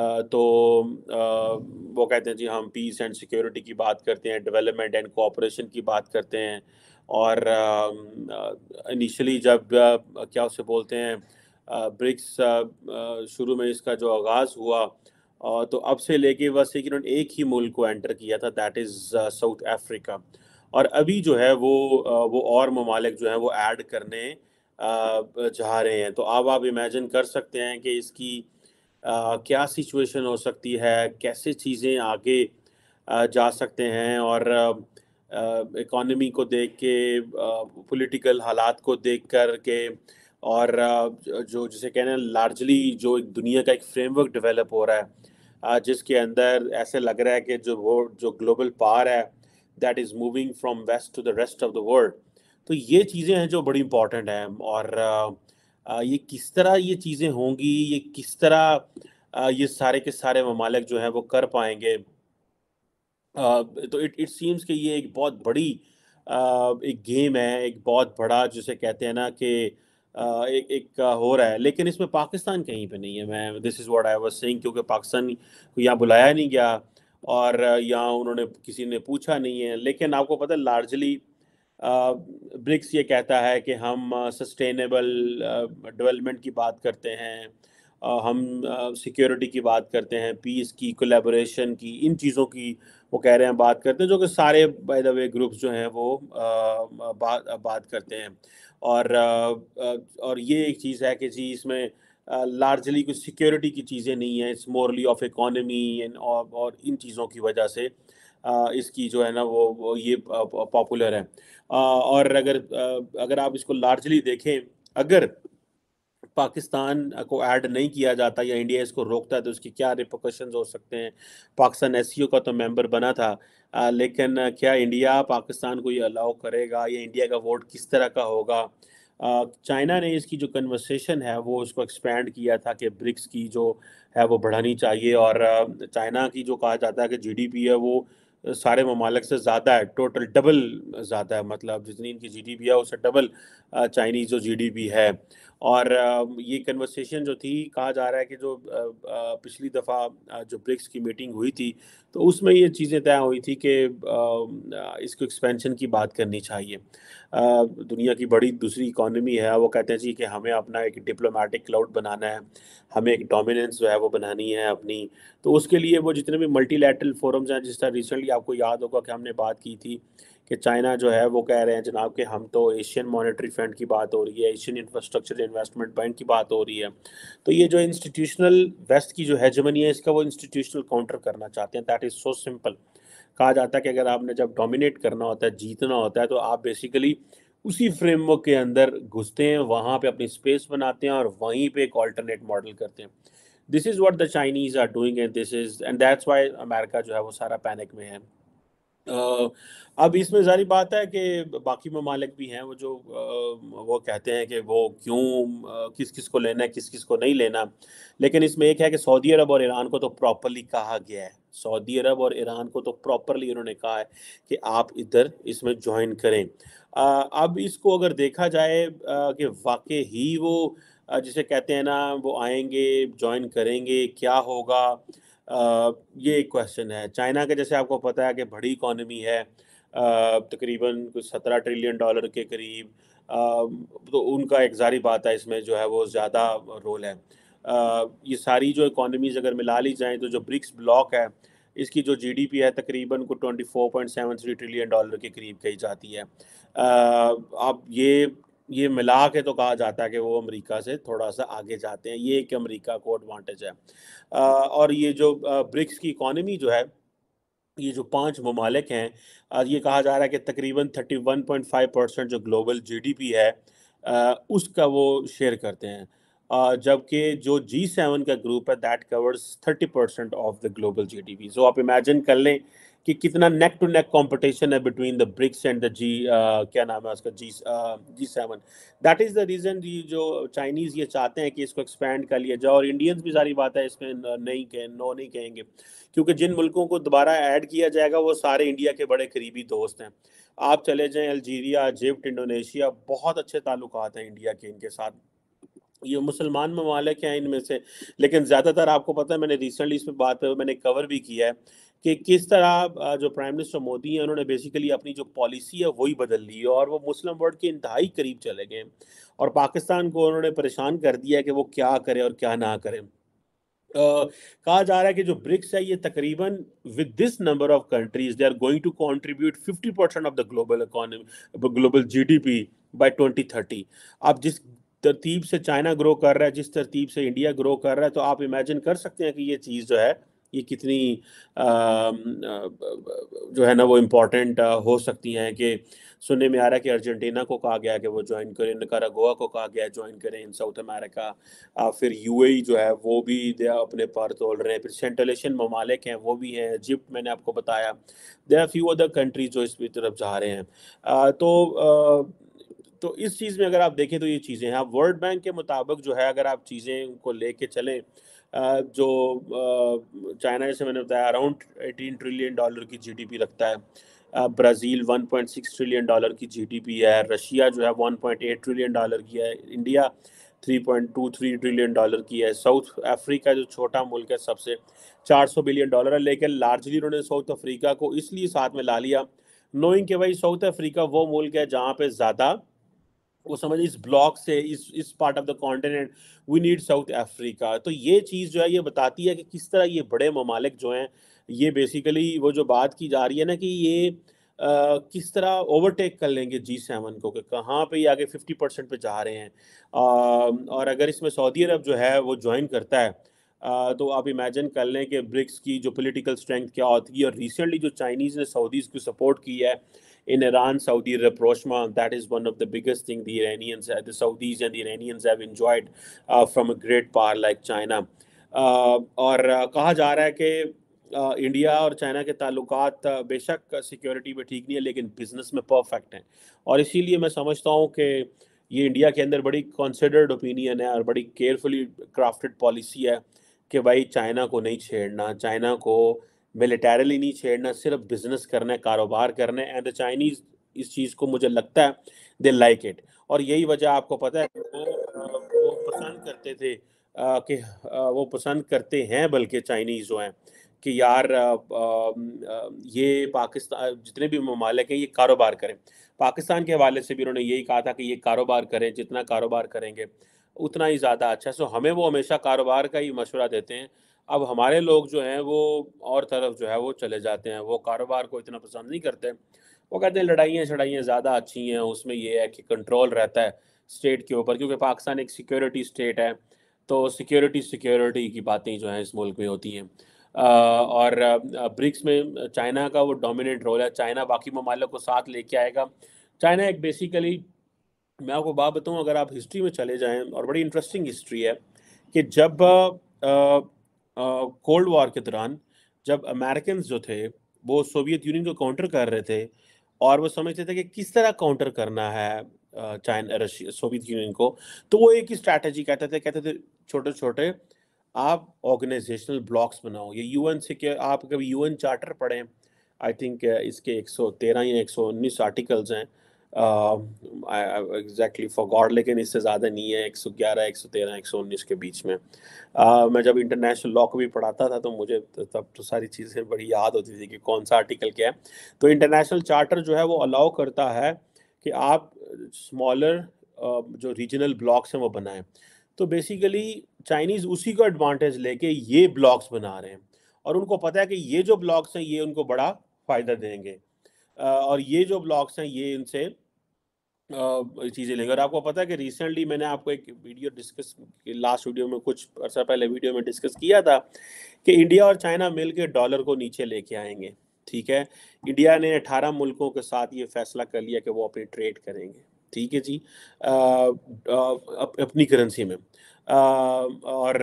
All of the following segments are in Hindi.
तो वो कहते हैं जी हम पीस एंड सिक्योरिटी की बात करते हैं डेवलपमेंट एंड कोऑपरेशन की बात करते हैं और इनिशियली जब क्या उसे बोलते हैं ब्रिक्स शुरू में इसका जो आगाज़ हुआ तो अब से लेके बस एक इन्होंने एक ही मुल्क को एंटर किया था दैट इज़ साउथ अफ्रीका और अभी जो है वो वो और ममालिक जो हैं वो ऐड करने जा रहे हैं तो अब आप इमेजिन कर सकते हैं कि इसकी क्या सिचुएशन हो सकती है कैसे चीज़ें आगे जा सकते हैं और इकोनॉमी को देख के पॉलिटिकल हालात को देख कर के और जो जिसे कहना लार्जली जो एक दुनिया का एक फ्रेमवर्क डेवलप हो रहा है जिसके अंदर ऐसे लग रहा है कि जो वो जो ग्लोबल पावर है that is moving from west to the rest of the world तो ये चीज़ें हैं जो बड़ी इंपॉर्टेंट हैं और ये किस तरह ये चीज़ें होंगी ये किस तरह ये सारे के सारे ममालक जो हैं वो कर पाएंगे तो इट इट सीम्स कि ये एक बहुत बड़ी एक गेम है एक बहुत बड़ा जिसे कहते हैं ना कि एक एक हो रहा है लेकिन इसमें पाकिस्तान कहीं पे नहीं है मैं this is what I was saying क्योंकि पाकिस्तान को यहाँ बुलाया नहीं गया और यहाँ उन्होंने किसी ने पूछा नहीं है लेकिन आपको पता है लार्जली ब्रिक्स ये कहता है कि हम सस्टेनेबल डेवलपमेंट की बात करते हैं हम सिक्योरिटी की बात करते हैं पीस की कोलेबोरेशन की इन चीज़ों की वो कह रहे हैं बात करते हैं जो कि सारे बाय द वे ग्रुप्स जो हैं वो बात बात करते हैं और और ये एक चीज़ है कि जी इसमें लार्जली कुछ सिक्योरिटी की चीज़ें नहीं हैं it's morally of economy and और इन चीज़ों की वजह से इसकी जो है ना वो, वो ये पॉपुलर है और अगर अगर आप इसको लार्जली देखें अगर पाकिस्तान को ऐड नहीं किया जाता या इंडिया इसको रोकता है तो उसके क्या रिपोकशन हो सकते हैं पाकिस्तान एस e का तो मेंबर बना था लेकिन क्या इंडिया पाकिस्तान को ये अलाउ करेगा या इंडिया का वोट किस तरह का होगा चाइना ने इसकी जो कन्वर्सेशन है वो उसको एक्सपेंड किया था कि ब्रिक्स की जो है वो बढ़ानी चाहिए और चाइना की जो कहा जाता है कि जीडीपी है वो सारे ममालक से ज़्यादा है टोटल डबल ज़्यादा है मतलब जितनी इनकी जीडीपी है उससे डबल चाइनीज़ जो जीडीपी है और ये कन्वर्सेशन जो थी कहा जा रहा है कि जो पिछली दफ़ा जो ब्रिक्स की मीटिंग हुई थी तो उसमें ये चीज़ें तय हुई थी कि इसको एक्सपेंशन की बात करनी चाहिए दुनिया की बड़ी दूसरी इकॉनमी है वो कहते हैं जी कि हमें अपना एक डिप्लोमेटिक क्लाउड बनाना है हमें एक डोमिनेंस जो है वो बनानी है अपनी तो उसके लिए वो जितने भी मल्टीलैटरल फोरम्स हैं जिस तरह रिसेंटली आपको याद होगा कि हमने बात की थी कि चाइना जो है वो कह रहे हैं जनाब कि हम तो एशियन मॉनेटरी फंड की बात हो रही है एशियन इंफ्रास्ट्रक्चर इन्वेस्टमेंट बैंक की बात हो रही है तो ये जो इंस्टीट्यूशनल वेस्ट की जो हैजमनी है इसका वो इंस्टीट्यूशनल काउंटर करना चाहते हैं दैट इज़ सो सिंपल कहा जाता है कि अगर आपने जब डोमिनेट करना होता है जीतना होता है तो आप बेसिकली उसी फ्रेमवर्क के अंदर घुसते हैं वहाँ पे अपनी स्पेस बनाते हैं और वहीं पे एक ऑल्टरनेट मॉडल करते हैं this is what the Chinese are doing and this is and that's why America जो है वो सारा पैनिक में है अब इसमें जारी बात है कि बाकी ममालिक भी हैं वो जो वो कहते हैं कि वो क्यों किस किस को लेना है किस किस को नहीं लेना लेकिन इसमें एक है कि सऊदी अरब और ईरान को तो प्रॉपरली कहा गया है सऊदी अरब और ईरान को तो प्रॉपरली उन्होंने कहा है कि आप इधर इसमें ज्वाइन करें अब इसको अगर देखा जाए कि वाकई ही वो जिसे कहते हैं ना वो आएंगे ज्वाइन करेंगे क्या होगा ये एक क्वेश्चन है चाइना का जैसे आपको पता है कि बड़ी इकॉनमी है तकरीबन कुछ सत्रह ट्रिलियन डॉलर के करीब तो उनका एक जारी बात है इसमें जो है वो ज़्यादा रोल है ये सारी जो इकॉनमीज़ अगर मिला ली जाएँ तो जो ब्रिक्स ब्लॉक है इसकी जो जीडीपी है तकरीबन को twenty four point seven three trillion dollar के करीब कही जाती है अब ये ये मिला के तो कहा जाता है कि वो अमेरिका से थोड़ा सा आगे जाते हैं ये एक अमेरिका को एडवांटेज है आ, और ये जो ब्रिक्स की इकोनॉमी जो है ये जो पांच ममालिक हैं ये कहा जा रहा है कि तकरीबन 31.5 परसेंट जो ग्लोबल जीडीपी है आ, उसका वो शेयर करते हैं जबकि जो जी सेवन का ग्रुप है that covers thirty percent of the global G D P सो आप इमेजिन कर लें कि कितना नेक टू नेक कंपटीशन है between the BRICS and the G क्या नाम है उसका G G seven that is the reason जो चाइनीज़ ये चाहते हैं कि इसको एक्सपेंड कर लिया जाए और इंडियंस भी सारी बात है इसमें uh, नहीं कहें नो नहीं कहेंगे क्योंकि जिन मुल्कों को दोबारा ऐड किया जाएगा वो सारे इंडिया के बड़े करीबी दोस्त हैं आप चले जाएँ अल्जीरिया इजिप्ट इंडोनेशिया बहुत अच्छे ताल्लुक हैं इंडिया के इनके साथ ये मुसलमान ममालिक हैं इनमें से लेकिन ज़्यादातर आपको पता है मैंने रिसेंटली इस पर बात मैंने कवर भी किया है कि किस तरह जो प्राइम मिनिस्टर मोदी हैं उन्होंने बेसिकली अपनी जो पॉलिसी है वही बदल ली है और वो मुस्लिम वर्ल्ड के इंतहाई करीब चले गए और पाकिस्तान को उन्होंने परेशान कर दिया कि वो क्या करें और क्या ना करें कहा जा रहा है कि जो ब्रिक्स है ये तकरीबन with this number of countries they are going to contribute fifty percent of the global economy global G D P by twenty thirty अब जिस तरतीब से चाइना ग्रो कर रहा है जिस तरतीब से इंडिया ग्रो कर रहा है तो आप इमेजिन कर सकते हैं कि ये चीज़ जो है ये कितनी आ, जो है ना वो इम्पोर्टेंट हो सकती हैं कि सुनने में आ रहा है कि अर्जेंटीना को कहा गया कि वो ज्वाइन करें गोवा को कहा गया ज्वाइन करें इन साउथ अमेरिका फिर यूएई e जो है वो भी अपने पर तोड़ रहे हैं फिर सेंट्रल एशियन ममालिक हैं वो भी हैं इजिप्ट मैंने आपको बताया देर फ्यू अदर कंट्रीज जो इस तरफ जा रहे हैं आ, तो आ, तो इस चीज़ में अगर आप देखें तो ये चीज़ें हैं आप वर्ल्ड बैंक के मुताबिक जो है अगर आप चीज़ें को कर चलें जो चाइना जैसे मैंने बताया अराउंड एटीन ट्रिलियन डॉलर की जीडीपी रखता है ब्राज़ील 1.6 ट्रिलियन डॉलर की जीडीपी है रशिया जो है 1.8 ट्रिलियन डॉलर की है इंडिया 3.23 ट्रिलियन डॉलर की है साउथ अफ्रीका जो छोटा मुल्क है सबसे 400 बिलियन डॉलर है लेकिन लार्जली उन्होंने साउथ अफ्रीका को इसलिए साथ में ला लिया नोइंग के भाई साउथ अफ्रीका वो मुल्क है जहाँ पे ज़्यादा वो समझ इस ब्लॉक से इस इस part of the continent we need South Africa तो ये चीज़ जो है ये बताती है कि किस तरह ये बड़े ममालिक जो हैं ये बेसिकली वो जो बात की जा रही है ना कि ये आ, किस तरह ओवरटेक कर लेंगे जी सेवन को कि कहाँ पे ये आगे फिफ्टी परसेंट पर जा रहे हैं आ, और अगर इसमें सऊदी अरब जो है वो ज्वाइन करता है आ, तो आप इमेजिन कर लें कि ब्रिक्स की जो पोलिटिकल स्ट्रेंथ क्या होती है और रिसेंटली जो चाइनीज़ ने सऊदीज़ को सपोर्ट की है in Iran Saudi rapprochement. That is one of the biggest thing the Iranians, the Saudis and the Iranians have enjoyed uh, from a great power like China. Uh, और uh, कहा जा रहा है कि इंडिया और चाइना के ताल्लुक बेशक सिक्योरिटी में ठीक नहीं है लेकिन बिजनेस में परफेक्ट हैं और इसीलिए मैं समझता हूँ कि ये इंडिया के अंदर बड़ी कॉन्सिडर्ड ओपिनियन है और बड़ी केयरफुली क्राफ्टेड पॉलिसी है कि भाई चाइना को नहीं छेड़ना चाइना को मिलिटरली नहीं छेड़ना सिर्फ बिजनेस करना है कारोबार करना है एंड द चाइनीज इस चीज़ को मुझे लगता है दे लाइक इट और यही वजह आपको पता है वो पसंद करते थे कि वो पसंद करते हैं बल्कि चाइनीज़ जो हैं कि यार आ, आ, ये पाकिस्तान जितने भी ममालिक हैं ये कारोबार करें पाकिस्तान के हवाले से भी उन्होंने यही कहा था कि ये कारोबार करें जितना कारोबार करेंगे उतना ही ज़्यादा अच्छा सो हमें वो हमेशा कारोबार का ही मशवरा देते हैं अब हमारे लोग जो हैं वो और तरफ जो है वो चले जाते हैं वो कारोबार को इतना पसंद नहीं करते वो कहते हैं लड़ाइयाँ शड़ाइयाँ ज़्यादा अच्छी हैं उसमें ये है कि कंट्रोल रहता है स्टेट के ऊपर क्योंकि पाकिस्तान एक सिक्योरिटी स्टेट है तो सिक्योरिटी सिक्योरिटी की बातें जो हैं इस मुल्क में होती हैं और ब्रिक्स में चाइना का वो डोमिनेंट रोल है चाइना बाकी ममालक को साथ लेके आएगा चाइना एक बेसिकली मैं आपको बात बताऊँ अगर आप हिस्ट्री में चले जाएँ और बड़ी इंटरेस्टिंग हिस्ट्री है कि जब कोल्ड वॉर के दौरान जब अमेरिकन जो थे वो सोवियत यूनियन को काउंटर कर रहे थे और वो समझते थे कि किस तरह काउंटर करना है चाइना रशिया सोवियत यूनियन को तो वो एक ही स्ट्रैटेजी कहते थे कहते थे छोटे छोटे आप ऑर्गेनाइजेशनल ब्लॉक्स बनाओ ये यूएन से के आप कभी यूएन चार्टर पढ़ें आई थिंक इसके 113 या 119 आर्टिकल्स हैं एग्जैक्टली फॉर गॉड लेकिन इससे ज़्यादा नहीं है 111, 113, 119 के बीच में uh, मैं जब इंटरनेशनल लॉ को भी पढ़ाता था तो मुझे तब तो सारी चीज़ें बड़ी याद होती थी कि कौन सा आर्टिकल क्या है तो इंटरनेशनल चार्टर जो है वो अलाउ करता है कि आप स्मॉलर uh, जो रीजनल ब्लॉक्स हैं वो बनाएं तो बेसिकली चाइनीज़ उसी को एडवांटेज लेके ये ब्लॉक्स बना रहे हैं और उनको पता है कि ये जो ब्लॉक्स हैं ये उनको बड़ा फ़ायदा देंगे और ये जो ब्लॉग्स हैं ये इनसे चीज़ें लेंगे और आपको पता है कि रिसेंटली मैंने आपको एक वीडियो डिस्कस लास्ट वीडियो में कुछ अर्सा पहले वीडियो में डिस्कस किया था कि इंडिया और चाइना मिलकर डॉलर को नीचे लेके आएंगे ठीक है इंडिया ने 18 मुल्कों के साथ ये फैसला कर लिया कि वो अपनी ट्रेड करेंगे ठीक है जी आ, आ, अप, अपनी करेंसी में और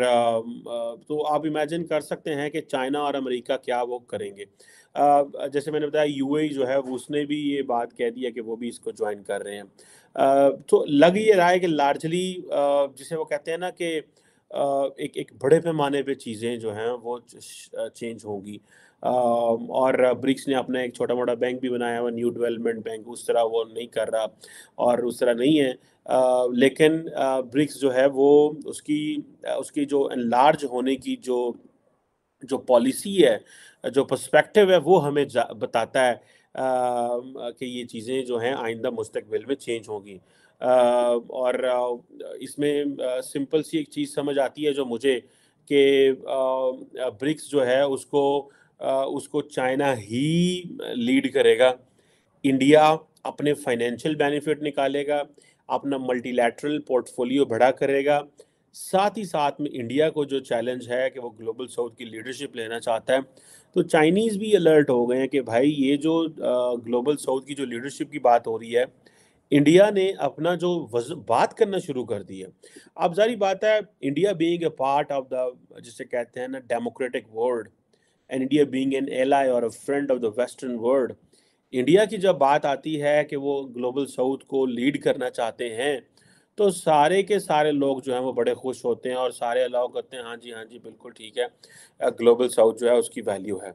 तो आप इमेजिन कर सकते हैं कि चाइना और अमेरिका क्या वो करेंगे जैसे मैंने बताया यूएई e जो है उसने भी ये बात कह दी है कि वो भी इसको ज्वाइन कर रहे हैं तो लग ये रहा है कि लार्जली जिसे वो कहते हैं ना कि एक एक बड़े पैमाने पे चीज़ें जो हैं वो चेंज होंगी और ब्रिक्स ने अपना एक छोटा मोटा बैंक भी बनाया हुआ न्यू डेवलपमेंट बैंक उस तरह वो नहीं कर रहा और उस तरह नहीं है लेकिन ब्रिक्स जो है वो उसकी उसकी जो लार्ज होने की जो जो पॉलिसी है जो पर्सपेक्टिव है वो हमें बताता है कि ये चीज़ें जो हैं आइंदा मुस्तबिल में चेंज होंगी और इसमें सिंपल सी एक चीज़ समझ आती है जो मुझे कि ब्रिक्स जो है उसको उसको चाइना ही लीड करेगा इंडिया अपने फाइनेंशियल बेनिफिट निकालेगा अपना मल्टीलैटरल पोर्टफोलियो बढ़ा करेगा साथ ही साथ में इंडिया को जो चैलेंज है कि वो ग्लोबल साउथ की लीडरशिप लेना चाहता है तो चाइनीज़ भी अलर्ट हो गए हैं कि भाई ये जो ग्लोबल साउथ की जो लीडरशिप की बात हो रही है इंडिया ने अपना जो वज बात करना शुरू कर दी है अब जारी बात है India being a part of the जिसे कहते हैं ना democratic world and India being an ally और a friend of the western world India की जब बात आती है कि वो ग्लोबल साउथ को लीड करना चाहते हैं तो सारे के सारे लोग जो हैं वो बड़े खुश होते हैं और सारे अलाउ करते हैं हाँ जी हाँ जी बिल्कुल ठीक है ग्लोबल साउथ जो है उसकी वैल्यू है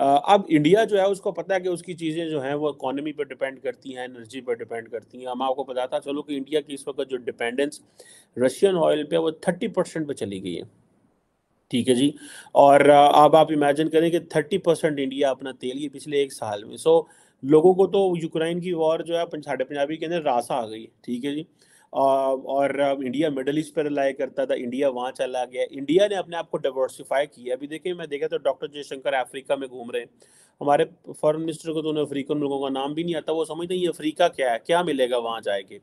अब इंडिया जो है उसको पता है कि उसकी चीज़ें जो हैं वो इकोनॉमी पर डिपेंड करती हैं एनर्जी पर डिपेंड करती हैं हम आपको बताता चलो कि इंडिया की इस वक्त जो डिपेंडेंस रशियन ऑयल पे वो थर्टी परसेंट पर चली गई है ठीक है जी और अब आप इमेजिन करें कि थर्टी परसेंट इंडिया अपना तेल ये पिछले एक साल में सो लोगों को तो यूक्रेन की वॉर जो है साढ़े पंजाबी के अंदर रासा आ गई ठीक है जी और इंडिया मिडल ईस्ट पर रिलाई करता था इंडिया वहाँ चला गया इंडिया ने अपने आप को डाइवर्सिफाई किया अभी देखिए मैं देखा तो डॉक्टर जयशंकर अफ्रीका में घूम रहे हैं हमारे फॉरन मिनिस्टर को तो उन्हें अफ्रीकन लोगों का नाम भी नहीं आता वो समझते ये अफ्रीका क्या है क्या मिलेगा वहाँ जाके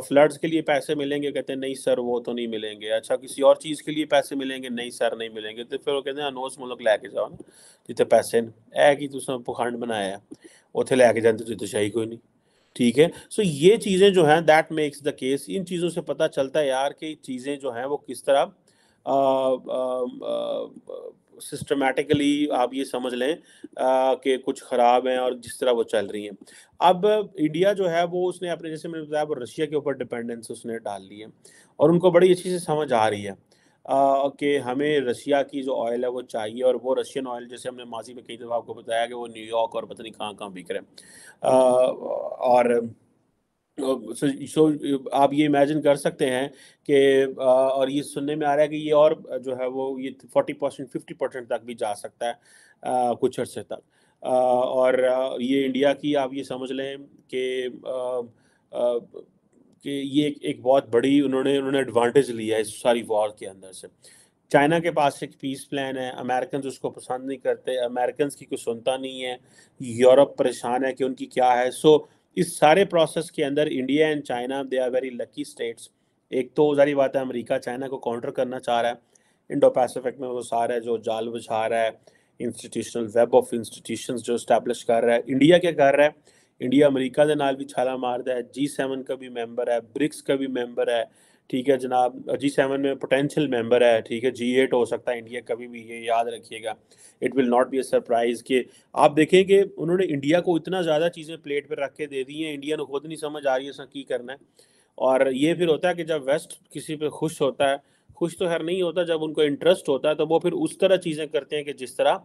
फ्लड्स के लिए पैसे मिलेंगे कहते हैं नहीं सर वो तो नहीं मिलेंगे अच्छा किसी और चीज़ के लिए पैसे मिलेंगे नहीं सर नहीं मिलेंगे तो फिर वो कहते हैं अनोस मुल्क लैके जाओ ना जितने पैसे तो है ऐ कि तुमने पखंड बनाया उतने लैके जाते तो शाही कोई नहीं ठीक है सो so, ये चीज़ें जो हैं दैट मेक्स द केस इन चीज़ों से पता चलता है यार कि चीज़ें जो हैं वो किस तरह सिस्टमेटिकली आप ये समझ लें कि कुछ ख़राब हैं और जिस तरह वो चल रही हैं अब इंडिया जो है वो उसने अपने जैसे मैंने बताया वो रशिया के ऊपर डिपेंडेंस उसने डाल ली है और उनको बड़ी अच्छी से समझ आ रही है कि हमें रशिया की जो ऑयल है वो चाहिए और वो रशियन ऑयल जैसे हमने माजी में कई दफ़ा आपको बताया कि वो न्यूयॉर्क और पता नहीं कहाँ कहाँ बिक रहे हैं और सो so, आप ये इमेजिन कर सकते हैं कि और ये सुनने में आ रहा है कि ये और जो है वो ये फोर्टी परसेंट फिफ्टी परसेंट तक भी जा सकता है आ, कुछ अर्से तक आ, और ये इंडिया की आप ये समझ लें कि कि ये एक, एक बहुत बड़ी उन्होंने उन्होंने एडवांटेज लिया है इस सारी वॉर के अंदर से चाइना के पास एक पीस प्लान है अमेरिकन उसको पसंद नहीं करते अमेरिकन की कुछ सुनता नहीं है यूरोप परेशान है कि उनकी क्या है सो so, इस सारे प्रोसेस के अंदर India and China they are very lucky states एक तो जारी बात है अमेरिका चाइना को काउंटर करना चाह रहा है इंडो पैसिफिक में वो सारा जो जाल बुझा रहा है इंस्टीट्यूशनल वेब ऑफ इंस्टीट्यूशंस जो इस्टेब्लिश कर रहा है इंडिया क्या कर रहा है इंडिया अमरीका के नाल भी छाला ਮਾਰਦਾ जी सैवन का भी मैंबर है ब्रिक्स का भी मैंबर है ठीक है जनाब जी सेवन में पोटेंशियल मेंबर है ठीक है जी एट हो सकता है इंडिया कभी भी ये याद रखिएगा it will not be a surprise कि आप देखें कि उन्होंने इंडिया को इतना ज़्यादा चीज़ें प्लेट पर रख के दे दी हैं इंडिया ने खुद नहीं समझ आ रही है की करना है और ये फिर होता है कि जब वेस्ट किसी पर खुश होता है खुश तो खैर नहीं होता जब उनको इंटरेस्ट होता है तो वो फिर उस तरह चीज़ें करते हैं कि जिस तरह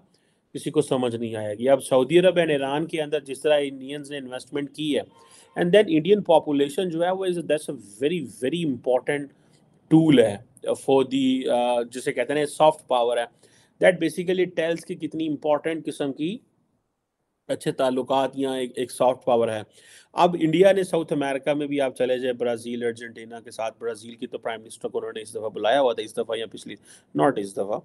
किसी को समझ नहीं आएगी अब सऊदी अरब एंड ईरान के अंदर जिस तरह इंडियंस ने इन्वेस्टमेंट की है एंड देन इंडियन पॉपुलेशन जो है वो is that's a very very important tool है फॉर दी uh, जिसे कहते हैं सॉफ्ट पावर है दैट बेसिकली टेल्स की कितनी इंपॉर्टेंट किस्म की अच्छे ताल्लुक या एक, सॉफ्ट पावर है अब इंडिया ने साउथ अमेरिका में भी आप चले जाए ब्राज़ील अर्जेंटीना के साथ ब्राज़ील की तो प्राइम मिनिस्टर को उन्होंने इस दफ़ा बुलाया हुआ था इस दफ़ा या पिछली नॉट इस दफ़ा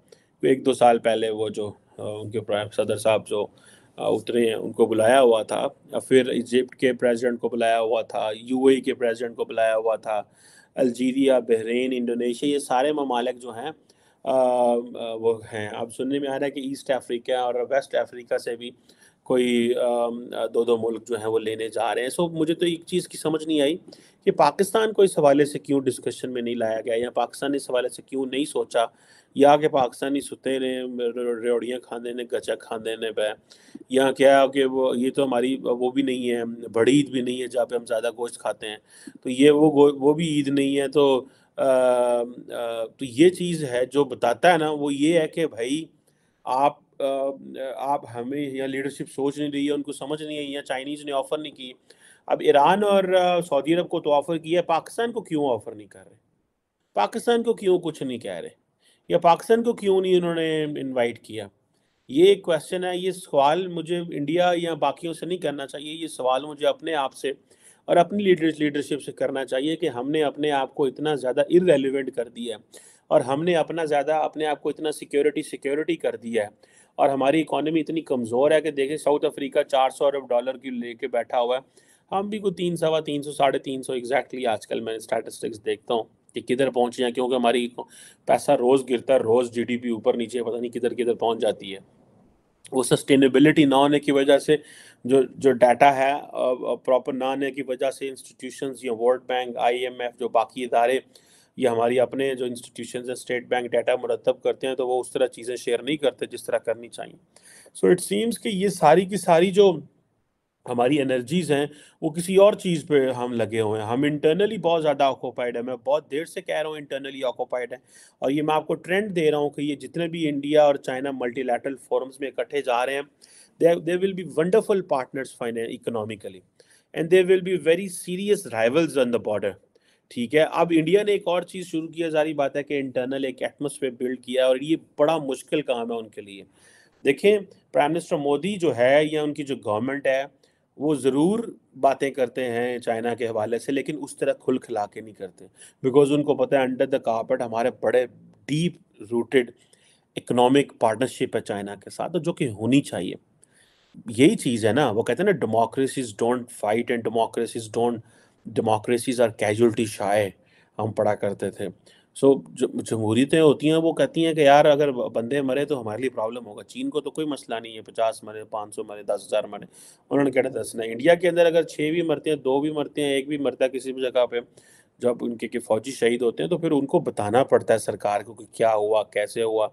एक दो साल पहले वो जो उनके प्राइम सदर साहब जो उतरे हैं उनको बुलाया हुआ था फिर इजिप्ट के प्रेसिडेंट को बुलाया हुआ था यूएई के प्रेसिडेंट को बुलाया हुआ था अलजीरिया बहरीन इंडोनेशिया ये सारे ममालिक जो हैं वो हैं अब सुनने में आ रहा है कि ईस्ट अफ्रीका और वेस्ट अफ्रीका से भी कोई दो दो मुल्क जो हैं वो लेने जा रहे हैं सो मुझे तो एक चीज़ की समझ नहीं आई कि पाकिस्तान को इस हवाले से क्यों डिस्कशन में नहीं लाया गया या पाकिस्तान इस हवाले से क्यों नहीं सोचा यहाँ के पाकिस्तानी सुते ने रेवड़ियाँ खाते ने गचा खाते ने पे यहाँ क्या है कि वो ये तो हमारी वो भी नहीं है बड़ी ईद भी नहीं है जहाँ पे हम ज़्यादा गोश्त खाते हैं तो ये वो वो भी ईद नहीं है तो आ, आ, तो ये चीज़ है जो बताता है ना वो ये है कि भाई आप आ, आप हमें यहाँ लीडरशिप सोच नहीं रही है उनको समझ नहीं है यहाँ चाइनीज़ ने ऑफ़र नहीं की अब ईरान और सऊदी अरब को तो ऑफ़र किया है पाकिस्तान को क्यों ऑफ़र नहीं कर रहे पाकिस्तान को क्यों कुछ नहीं कह रहे या पाकिस्तान को क्यों नहीं उन्होंने इनवाइट किया ये एक क्वेश्चन है ये सवाल मुझे इंडिया या बाकियों से नहीं करना चाहिए ये सवाल मुझे अपने आप से और अपनी लीडरशिप से करना चाहिए कि हमने अपने आप को इतना ज़्यादा इरेलीवेंट कर दिया है और हमने अपना ज़्यादा अपने आप को इतना सिक्योरिटी सिक्योरिटी कर दिया है और हमारी इकोनॉमी इतनी कमज़ोर है कि देखें साउथ अफ्रीका चार सौ अरब डॉलर की लेके बैठा हुआ है हम भी को तीन सवा तीन सौ साढ़े तीन सौ एग्जैक्टली आजकल मैं स्टैटिस्टिक्स देखता हूँ कि किधर पहुंचे हैं क्योंकि हमारी पैसा रोज़ गिरता है रोज़ जीडीपी ऊपर नीचे पता नहीं किधर किधर पहुंच जाती है वो सस्टेनेबिलिटी ना होने की वजह से जो जो डाटा है प्रॉपर ना आने की वजह से इंस्टीट्यूशन या वर्ल्ड बैंक आईएमएफ जो बाकी इदारे या हमारी अपने जो इंस्टीट्यूशन हैं स्टेट बैंक डाटा मुरतब करते हैं तो वो उस तरह चीज़ें शेयर नहीं करते जिस तरह करनी चाहिए सो इट सीम्स कि ये सारी की सारी जो हमारी एनर्जीज हैं वो किसी और चीज़ पे हम लगे हुए हैं हम इंटरनली बहुत ज़्यादा ऑक्यूपाइड है मैं बहुत देर से कह रहा हूँ इंटरनली ऑक्यूपाइड है और ये मैं आपको ट्रेंड दे रहा हूँ कि ये जितने भी इंडिया और चाइना मल्टीलैटरल फोरम्स में इकट्ठे जा रहे हैं they they will be wonderful partners fine economically and they will be very serious rivals on the border ठीक है अब इंडिया ने एक और चीज़ शुरू किया जा सारी बात है कि इंटरनल एक एटमोसफेयर बिल्ड किया और ये बड़ा मुश्किल काम है उनके लिए देखें प्राइम मिनिस्टर मोदी जो है या उनकी जो गवर्नमेंट है वो ज़रूर बातें करते हैं चाइना के हवाले से लेकिन उस तरह खुल खिला के नहीं करते बिकॉज उनको पता है अंडर द कार्पेट हमारे बड़े डीप रूटेड इकोनॉमिक पार्टनरशिप है चाइना के साथ तो जो कि होनी चाहिए यही चीज़ है ना वो कहते हैं ना democracies don't fight and democracies don't democracies are casualty shy हम पढ़ा करते थे सो जमहूरीतें होती हैं वो कहती हैं कि यार अगर बंदे मरे तो हमारे लिए प्रॉब्लम होगा चीन को तो कोई मसला नहीं है पचास मरे पाँच सौ मरे दस हज़ार मरे उन्होंने कहना दसना इंडिया के अंदर अगर छः भी मरते हैं दो भी मरते हैं एक भी मरता है किसी भी जगह पर जब उनके के फौजी शहीद होते हैं तो फिर उनको बताना पड़ता है सरकार को कि क्या हुआ कैसे हुआ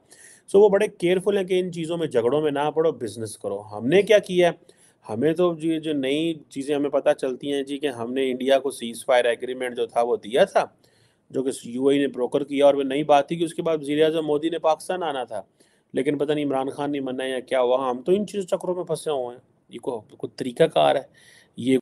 सो वो बड़े केयरफुल हैं कि इन चीज़ों में झगड़ों में ना पड़ो बिजनेस करो हमने क्या किया है हमें तो ये जो नई चीज़ें हमें पता चलती हैं जी कि हमने इंडिया को सीज़ फायर एग्रीमेंट जो था वो दिया था जो कि यू e ने ब्रोकर किया और वह नई बात थी कि उसके बाद वजी अजम मोदी ने पाकिस्तान आना था लेकिन पता नहीं इमरान खान ने मना या क्या हुआ हम तो इन चीज़ों चक्रों में फंसे हुए हैं ये को, को तरीका कार है ये